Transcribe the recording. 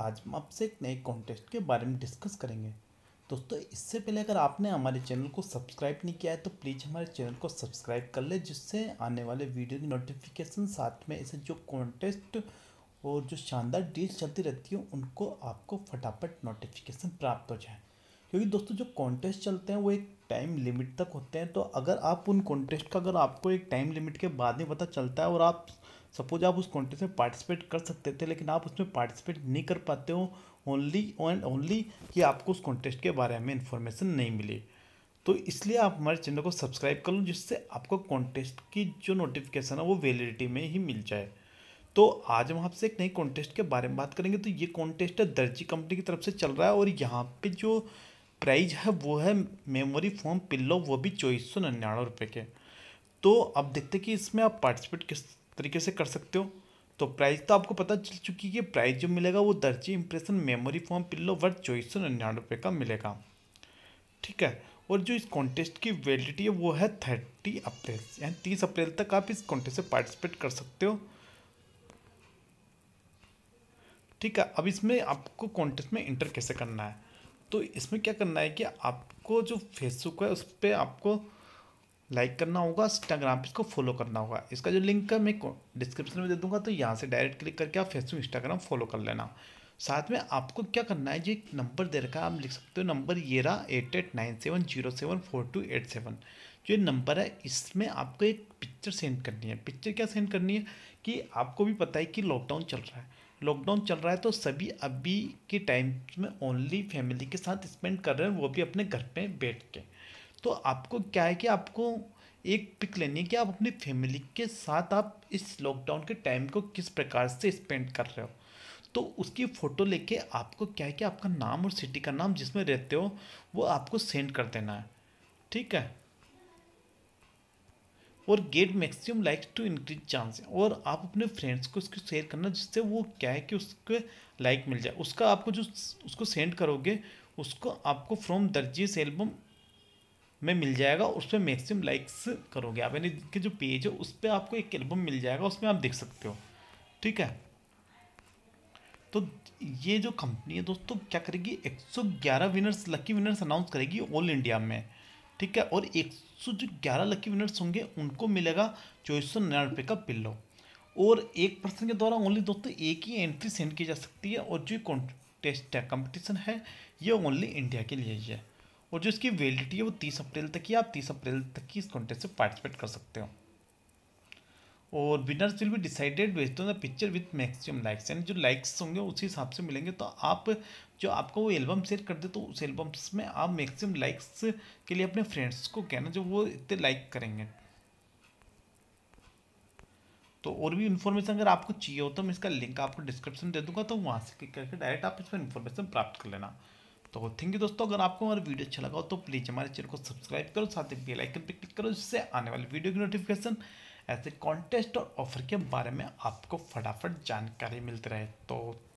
आज हम आपसे एक नए कॉन्टेस्ट के बारे में डिस्कस करेंगे दोस्तों इससे पहले अगर आपने हमारे चैनल को सब्सक्राइब नहीं किया है तो प्लीज़ हमारे चैनल को सब्सक्राइब कर ले जिससे आने वाले वीडियो की नोटिफिकेशन साथ में ऐसे जो कॉन्टेस्ट और जो शानदार डील चलती रहती है उनको आपको फटाफट नोटिफिकेशन प्राप्त हो जाए क्योंकि दोस्तों जो कॉन्टेस्ट चलते हैं वो एक टाइम लिमिट तक होते हैं तो अगर आप उन कॉन्टेस्ट का अगर आपको एक टाइम लिमिट के बाद में पता चलता है और आप सपोज आप उस कॉन्टेस्ट में पार्टिसिपेट कर सकते थे लेकिन आप उसमें पार्टिसिपेट नहीं कर पाते हो ओनली एंड ओनली कि आपको उस कॉन्टेस्ट के बारे में इन्फॉर्मेशन नहीं मिली तो इसलिए आप हमारे चैनल को सब्सक्राइब कर लो जिससे आपको कॉन्टेस्ट की जो नोटिफिकेशन है वो वैलिडिटी में ही मिल जाए तो आज हम आपसे एक नई कॉन्टेस्ट के बारे में बात करेंगे तो ये कॉन्टेस्ट है दर्जी कंपनी की तरफ से चल रहा है और यहाँ पे जो प्राइज है वो है मेमोरी फॉर्म पिल्लो वो भी चौबीस सौ निन्यानवे रुपये के तो अब देखते कि इसमें आप पार्टिसिपेट किस तरीके से कर सकते हो तो प्राइस तो आपको पता चल चुकी है प्राइस जो मिलेगा वो दर्जी impression memory foam pillow worth चौबीस सौ निन्यानवे रुपये का मिलेगा ठीक है और जो इस कॉन्टेस्ट की वैलिडिटी है वो है थर्टी अप्रैल यानी तीस अप्रैल तक आप इस कॉन्टेस्ट से पार्टिसिपेट कर सकते हो ठीक है अब इसमें आपको कॉन्टेस्ट में इंटर कैसे करना है तो इसमें क्या करना है कि आपको जो फेसबुक है उस पर आपको लाइक करना होगा इंस्टाग्राम पे इसको फॉलो करना होगा इसका जो लिंक है मैं डिस्क्रिप्शन में दे दूंगा तो यहाँ से डायरेक्ट क्लिक करके आप फेसबुक इंस्टाग्राम फॉलो कर लेना साथ में आपको क्या करना है जो एक नंबर दे रखा है आप लिख सकते हो नंबर ये रहा eight eight nine seven zero seven four two eight seven जो नंबर है इसमें आपको एक पिक्चर सेंड करनी है पिक्चर क्या सेंड करनी है कि आपको भी पता है कि लॉकडाउन चल रहा है लॉकडाउन चल रहा है तो सभी अभी के टाइम में ओनली फैमिली के साथ स्पेंड कर रहे हैं वो भी अपने घर पे बैठ के तो आपको क्या है कि आपको एक पिक लेनी है कि आप अपनी फैमिली के साथ आप इस लॉकडाउन के टाइम को किस प्रकार से स्पेंड कर रहे हो तो उसकी फ़ोटो लेके आपको क्या है कि आपका नाम और सिटी का नाम जिसमें रहते हो वो आपको सेंड कर देना है ठीक है और get maximum likes to increase chance और आप अपने फ्रेंड्स को उसको शेयर करना जिससे वो क्या है कि उसके लाइक मिल जाए उसका आपको जो उसको सेंड करोगे उसको आपको फ्रॉम से एल्बम में मिल जाएगा उस पर मैक्सिमम लाइक्स करोगे आप यानी कि जो पेज है उस पर आपको एक एल्बम मिल जाएगा उसमें आप देख सकते हो ठीक है तो ये जो कंपनी है दोस्तों क्या करेगी 111 विनर्स लकी विनर्स अनाउंस करेगी ऑल इंडिया में ठीक है और एक सौ जो ग्यारह लकी विनर्स होंगे उनको मिलेगा चौबीस सौ निन्यानवे का पिल्लो और एक पर्सन के द्वारा ओनली दोस्तों एक ही एंट्री सेंड की जा सकती है और जो कॉन्टेस्ट है कंपटीशन है ये ओनली इंडिया के लिए ही है और जो इसकी वैलिडिटी है वो तीस अप्रैल तक ही आप तीस अप्रैल तक की इस कॉन्टेस्ट से पार्टिसिपेट कर सकते हो और विनर्स विल भी decided based on the picture with maximum likes यानी जो लाइक्स होंगे उसी हिसाब से मिलेंगे तो आप जो आपका वो एल्बम शेयर कर दे तो उस एल्बम्स में आप मैक्सिमम लाइक्स के लिए अपने फ्रेंड्स को कहना जो वो इतने लाइक करेंगे तो और भी इन्फॉर्मेशन अगर आपको चाहिए हो तो मैं इसका लिंक आपको डिस्क्रिप्शन दे दूंगा तो वहाँ से क्लिक करके डायरेक्ट आप इसमें इन्फॉर्मेशन प्राप्त कर लेना तो थैंक यू दोस्तों अगर आपको हमारा वीडियो अच्छा लगा हो तो प्लीज़ हमारे चैनल को सब्सक्राइब करो साथ ही बेल आइकन पर क्लिक करो जिससे आने वाली वीडियो की नोटिफिकेशन ऐसे कॉन्टेस्ट और ऑफर के बारे में आपको फटाफट जानकारी मिलती रहे तो